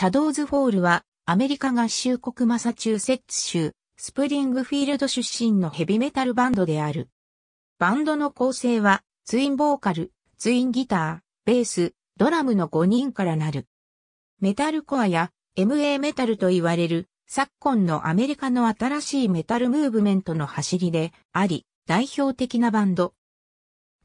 シャドーズフォールは、アメリカ合衆国マサチューセッツ州、スプリングフィールド出身のヘビメタルバンドである。バンドの構成は、ツインボーカル、ツインギター、ベース、ドラムの5人からなる。メタルコアや MA メタルと言われる昨今のアメリカの新しいメタルムーブメントの走りであり、代表的なバンド。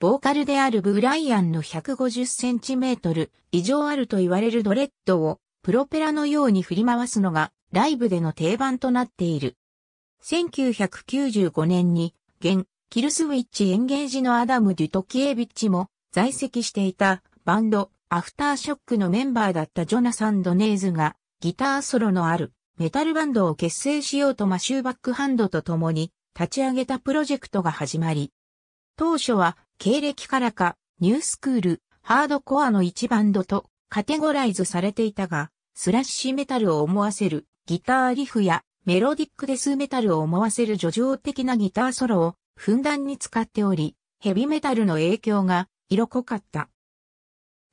ボーカルであるブライアンの150センチメートル以上あると言われるドレッドをプロペラのように振り回すのがライブでの定番となっている。1995年に、現、キルスウィッチエンゲージのアダム・デュトキエビッチも在籍していたバンド、アフターショックのメンバーだったジョナサン・ドネーズがギターソロのあるメタルバンドを結成しようとマシューバックハンドと共に立ち上げたプロジェクトが始まり、当初は経歴からかニュースクール、ハードコアの一バンドとカテゴライズされていたが、スラッシュメタルを思わせるギターリフやメロディックデスメタルを思わせる叙情的なギターソロをふんだんに使っており、ヘビメタルの影響が色濃かった。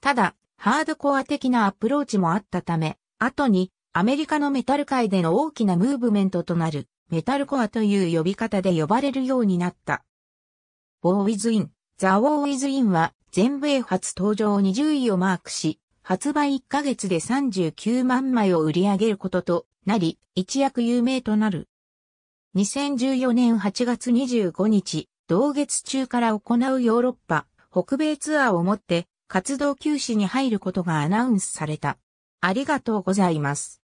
ただ、ハードコア的なアプローチもあったため、後にアメリカのメタル界での大きなムーブメントとなるメタルコアという呼び方で呼ばれるようになった。ボーイズイン、ザ・ウォーイズインは全米初登場20位をマークし、発売1ヶ月で39万枚を売り上げることとなり、一躍有名となる。2014年8月25日、同月中から行うヨーロッパ、北米ツアーをもって活動休止に入ることがアナウンスされた。ありがとうございます。